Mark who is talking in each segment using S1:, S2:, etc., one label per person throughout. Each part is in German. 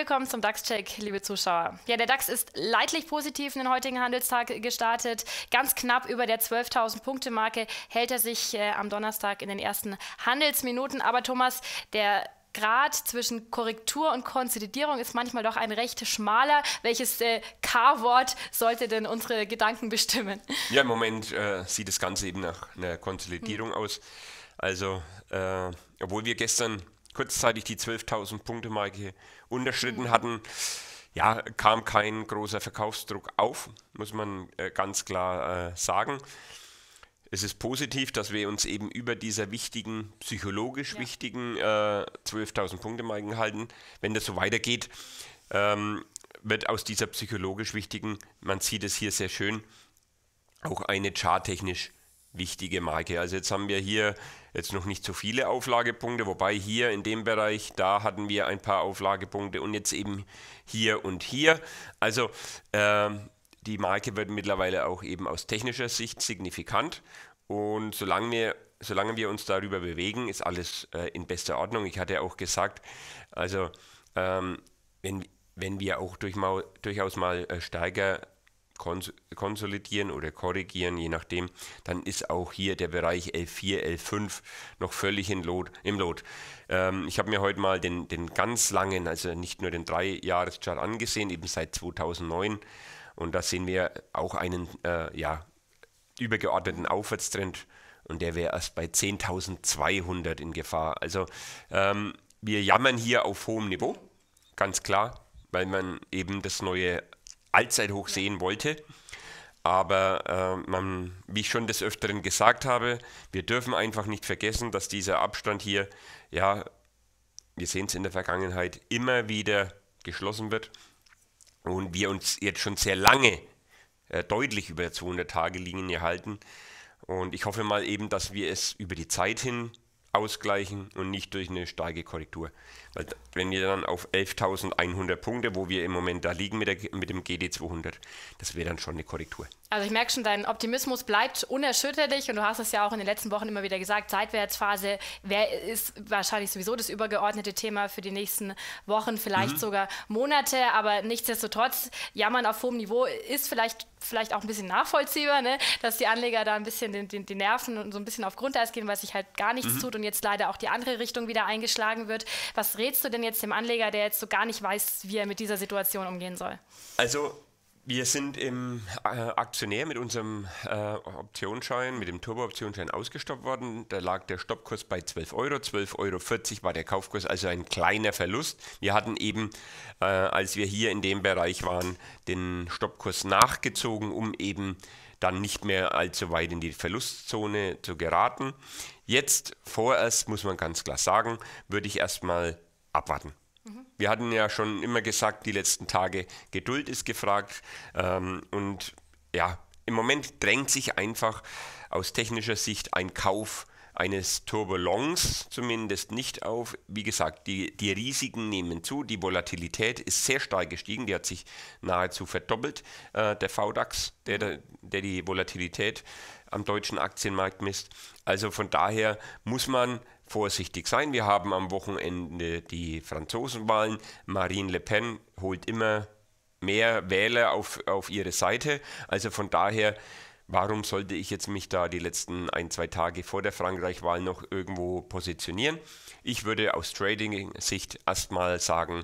S1: Willkommen zum DAX-Check, liebe Zuschauer. Ja, der DAX ist leidlich positiv in den heutigen Handelstag gestartet. Ganz knapp über der 12.000-Punkte-Marke hält er sich äh, am Donnerstag in den ersten Handelsminuten. Aber Thomas, der Grad zwischen Korrektur und Konsolidierung ist manchmal doch ein recht schmaler. Welches äh, K-Wort sollte denn unsere Gedanken bestimmen?
S2: Ja, im Moment äh, sieht das Ganze eben nach einer Konsolidierung hm. aus. Also, äh, obwohl wir gestern kurzzeitig die 12.000 Punkte Marke unterschritten mhm. hatten, ja, kam kein großer Verkaufsdruck auf, muss man äh, ganz klar äh, sagen. Es ist positiv, dass wir uns eben über dieser wichtigen, psychologisch ja. wichtigen äh, 12.000 Punkte Marken halten. Wenn das so weitergeht, ähm, wird aus dieser psychologisch wichtigen, man sieht es hier sehr schön, auch eine charttechnisch wichtige Marke. Also jetzt haben wir hier jetzt noch nicht so viele Auflagepunkte, wobei hier in dem Bereich, da hatten wir ein paar Auflagepunkte und jetzt eben hier und hier. Also äh, die Marke wird mittlerweile auch eben aus technischer Sicht signifikant und solange wir solange wir uns darüber bewegen, ist alles äh, in bester Ordnung. Ich hatte ja auch gesagt, also ähm, wenn, wenn wir auch durch mal, durchaus mal äh, stärker kons konsolidieren oder korrigieren, je nachdem, dann ist auch hier der Bereich L4, L5 noch völlig in Lot, im Lot. Ähm, ich habe mir heute mal den, den ganz langen, also nicht nur den 3-Jahres-Chart angesehen, eben seit 2009. Und da sehen wir auch einen äh, ja, übergeordneten Aufwärtstrend und der wäre erst bei 10.200 in Gefahr. Also ähm, wir jammern hier auf hohem Niveau, ganz klar, weil man eben das neue Allzeithoch sehen wollte. Aber äh, man, wie ich schon des Öfteren gesagt habe, wir dürfen einfach nicht vergessen, dass dieser Abstand hier, ja, wir sehen es in der Vergangenheit, immer wieder geschlossen wird. Und wir uns jetzt schon sehr lange, äh, deutlich über 200 Tage Linien hier halten. Und ich hoffe mal eben, dass wir es über die Zeit hin ausgleichen und nicht durch eine starke Korrektur. Weil wenn ihr dann auf 11.100 Punkte, wo wir im Moment da liegen mit, der, mit dem GD200, das wäre dann schon eine Korrektur.
S1: Also ich merke schon, dein Optimismus bleibt unerschütterlich und du hast es ja auch in den letzten Wochen immer wieder gesagt, Seitwärtsphase wer ist wahrscheinlich sowieso das übergeordnete Thema für die nächsten Wochen, vielleicht mhm. sogar Monate, aber nichtsdestotrotz, Jammern auf hohem Niveau ist vielleicht, vielleicht auch ein bisschen nachvollziehbar, ne? dass die Anleger da ein bisschen den, den, die Nerven und so ein bisschen auf Grundeis gehen, weil sich halt gar nichts mhm. tut und jetzt leider auch die andere Richtung wieder eingeschlagen wird. Was rätst du denn jetzt dem Anleger, der jetzt so gar nicht weiß, wie er mit dieser Situation umgehen soll?
S2: Also wir sind im äh, Aktionär mit unserem äh, Optionsschein, mit dem Turbo-Optionsschein ausgestoppt worden. Da lag der Stoppkurs bei 12 Euro, 12,40 Euro war der Kaufkurs, also ein kleiner Verlust. Wir hatten eben, äh, als wir hier in dem Bereich waren, den Stoppkurs nachgezogen, um eben dann nicht mehr allzu weit in die Verlustzone zu geraten. Jetzt vorerst, muss man ganz klar sagen, würde ich erstmal abwarten. Wir hatten ja schon immer gesagt, die letzten Tage, Geduld ist gefragt. Ähm, und ja, im Moment drängt sich einfach aus technischer Sicht ein Kauf eines Turbulence zumindest nicht auf. Wie gesagt, die, die Risiken nehmen zu, die Volatilität ist sehr stark gestiegen, die hat sich nahezu verdoppelt. Äh, der VDAX, der, der die Volatilität am deutschen Aktienmarkt misst. Also von daher muss man vorsichtig sein. Wir haben am Wochenende die Franzosenwahlen. Marine Le Pen holt immer mehr Wähler auf, auf ihre Seite. Also von daher, warum sollte ich jetzt mich da die letzten ein, zwei Tage vor der Frankreich-Wahl noch irgendwo positionieren? Ich würde aus Trading-Sicht erstmal sagen,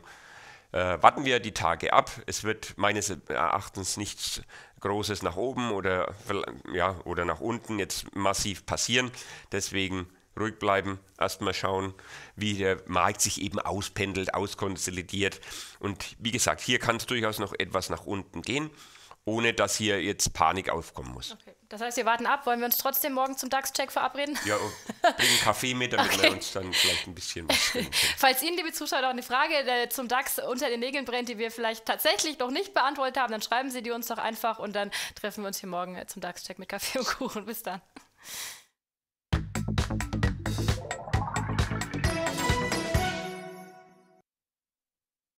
S2: äh, warten wir die Tage ab. Es wird meines Erachtens nichts Großes nach oben oder, ja, oder nach unten jetzt massiv passieren. Deswegen ruhig bleiben, erstmal schauen, wie der Markt sich eben auspendelt, auskonsolidiert. Und wie gesagt, hier kann es durchaus noch etwas nach unten gehen, ohne dass hier jetzt Panik aufkommen muss. Okay.
S1: Das heißt, wir warten ab. Wollen wir uns trotzdem morgen zum DAX-Check verabreden? Ja,
S2: oh, bringen Kaffee mit, damit okay. wir uns dann vielleicht ein bisschen was können.
S1: Falls Ihnen, liebe Zuschauer, noch eine Frage äh, zum DAX unter den Nägeln brennt, die wir vielleicht tatsächlich noch nicht beantwortet haben, dann schreiben Sie die uns doch einfach und dann treffen wir uns hier morgen äh, zum DAX-Check mit Kaffee und Kuchen. Bis dann.